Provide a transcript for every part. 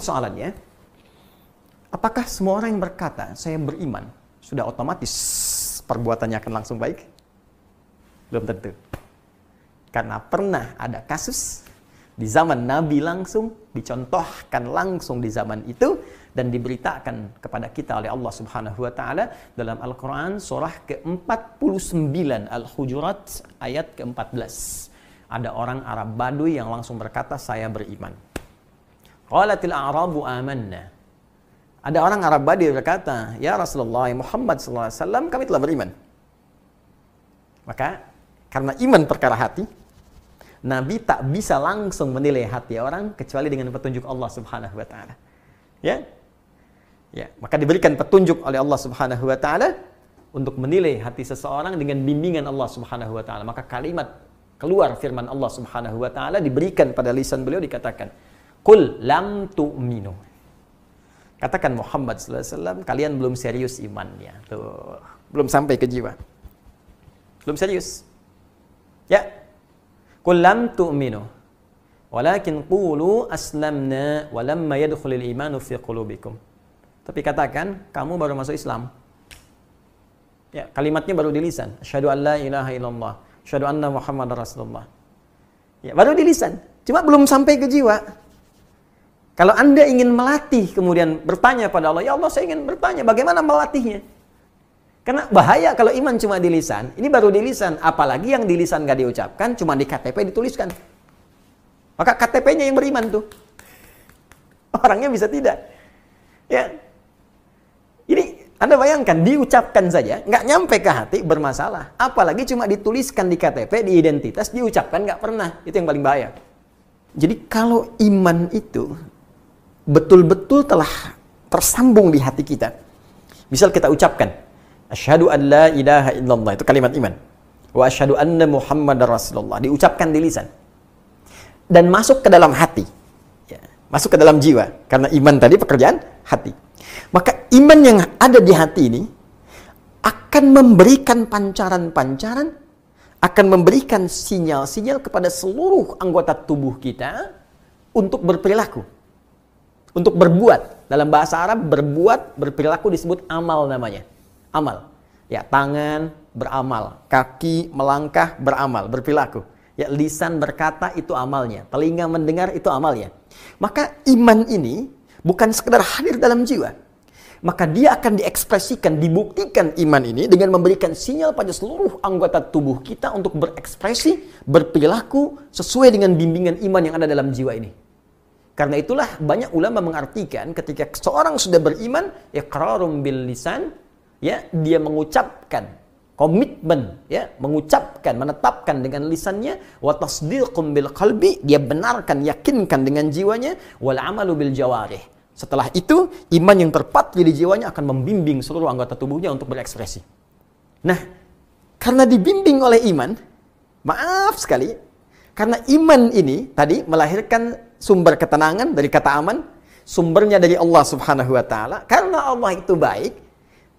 persoalannya, apakah semua orang yang berkata saya beriman sudah otomatis perbuatannya akan langsung baik? Belum tentu. Karena pernah ada kasus di zaman Nabi langsung, dicontohkan langsung di zaman itu, dan diberitakan kepada kita oleh Allah Subhanahu wa Ta'ala dalam Al-Quran, Surah ke-49 Al-Hujurat, ayat ke-14. Ada orang Arab Baduy yang langsung berkata, "Saya beriman." Qalatil a'rabu amanna. Ada orang Arab Badui berkata, "Ya Rasulullah Muhammad SAW, kami telah beriman." Maka karena iman perkara hati, Nabi tak bisa langsung menilai hati orang kecuali dengan petunjuk Allah Subhanahu wa taala. Ya? Ya, maka diberikan petunjuk oleh Allah Subhanahu wa taala untuk menilai hati seseorang dengan bimbingan Allah Subhanahu wa taala. Maka kalimat keluar firman Allah Subhanahu wa taala diberikan pada lisan beliau dikatakan, Kul lam tu'minu. Katakan Muhammad SAW, kalian belum serius imannya. Tuh, belum sampai ke jiwa. Belum serius. Ya. Kul lam tu'minu. Walakin qulu aslamna walamma yadkhulil imanu fi qulubikum. Tapi katakan, kamu baru masuk Islam. Ya, kalimatnya baru di lisan. Asyhadu an la ilaha illallah. Asyhadu anna Muhammad Rasulullah. Ya, baru di lisan. Cuma belum sampai ke jiwa. Kalau Anda ingin melatih, kemudian bertanya pada Allah, "Ya Allah, saya ingin bertanya, bagaimana melatihnya?" Karena bahaya kalau iman cuma di lisan, ini baru di lisan, apalagi yang di lisan gak diucapkan, cuma di KTP dituliskan. Maka KTP-nya yang beriman tuh. Orangnya bisa tidak. Ya. Ini Anda bayangkan diucapkan saja, nggak nyampe ke hati bermasalah. Apalagi cuma dituliskan di KTP, di identitas, diucapkan nggak pernah. Itu yang paling bahaya. Jadi kalau iman itu betul-betul telah tersambung di hati kita. Misal kita ucapkan, Asyhadu an la ilaha illallah, itu kalimat iman. Wa asyhadu anna muhammadar rasulullah, diucapkan di lisan. Dan masuk ke dalam hati. Ya, masuk ke dalam jiwa. Karena iman tadi pekerjaan hati. Maka iman yang ada di hati ini akan memberikan pancaran-pancaran, akan memberikan sinyal-sinyal kepada seluruh anggota tubuh kita untuk berperilaku. Untuk berbuat, dalam bahasa Arab berbuat, berperilaku disebut amal namanya. Amal. Ya, tangan beramal, kaki melangkah beramal, berperilaku. Ya, lisan berkata itu amalnya, telinga mendengar itu amalnya. Maka iman ini bukan sekedar hadir dalam jiwa, maka dia akan diekspresikan, dibuktikan iman ini dengan memberikan sinyal pada seluruh anggota tubuh kita untuk berekspresi, berperilaku sesuai dengan bimbingan iman yang ada dalam jiwa ini. Karena itulah banyak ulama mengartikan ketika seorang sudah beriman, iqrarum bil lisan, ya dia mengucapkan komitmen ya mengucapkan menetapkan dengan lisannya wa tasdiqum bil qalbi dia benarkan yakinkan dengan jiwanya wal amalu bil jawarih setelah itu iman yang terpatri di jiwanya akan membimbing seluruh anggota tubuhnya untuk berekspresi nah karena dibimbing oleh iman maaf sekali karena iman ini tadi melahirkan sumber ketenangan dari kata aman, sumbernya dari Allah Subhanahu wa taala. Karena Allah itu baik,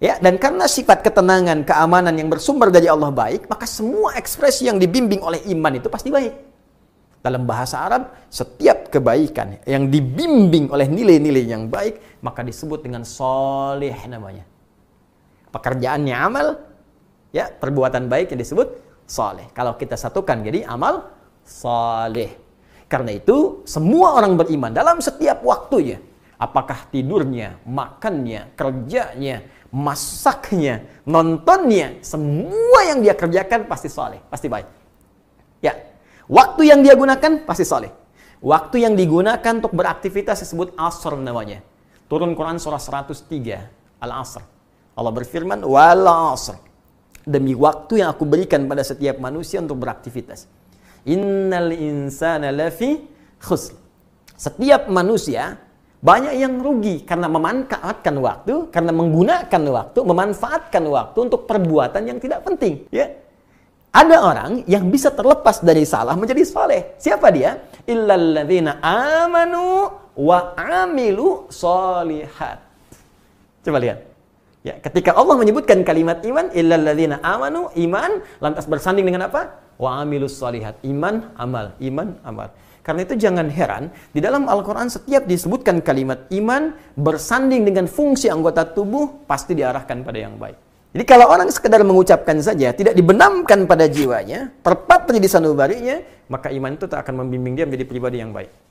ya, dan karena sifat ketenangan, keamanan yang bersumber dari Allah baik, maka semua ekspresi yang dibimbing oleh iman itu pasti baik. Dalam bahasa Arab, setiap kebaikan yang dibimbing oleh nilai-nilai yang baik, maka disebut dengan soleh namanya. Pekerjaannya amal, ya perbuatan baik yang disebut soleh. Kalau kita satukan jadi amal saleh. Karena itu, semua orang beriman dalam setiap waktunya, apakah tidurnya, makannya, kerjanya, masaknya, nontonnya, semua yang dia kerjakan pasti soleh, pasti baik. Ya, waktu yang dia gunakan pasti soleh. Waktu yang digunakan untuk beraktivitas disebut asr namanya. Turun Quran surah 103, Al-Asr. Allah berfirman, wal asr. Demi waktu yang aku berikan pada setiap manusia untuk beraktivitas. Innal insana lafi khusr. Setiap manusia banyak yang rugi karena memanfaatkan waktu, karena menggunakan waktu, memanfaatkan waktu untuk perbuatan yang tidak penting. Ya, ada orang yang bisa terlepas dari salah menjadi saleh. Siapa dia? Illalladzina amanu wa amilu solihat. Coba lihat. Ya, ketika Allah menyebutkan kalimat iman, illalladzina amanu, iman, lantas bersanding dengan apa? wa amilus salihat. Iman, amal. Iman, amal. Karena itu jangan heran, di dalam Al-Quran setiap disebutkan kalimat iman bersanding dengan fungsi anggota tubuh, pasti diarahkan pada yang baik. Jadi kalau orang sekedar mengucapkan saja, tidak dibenamkan pada jiwanya, terpat di sanubarinya, maka iman itu tak akan membimbing dia menjadi pribadi yang baik.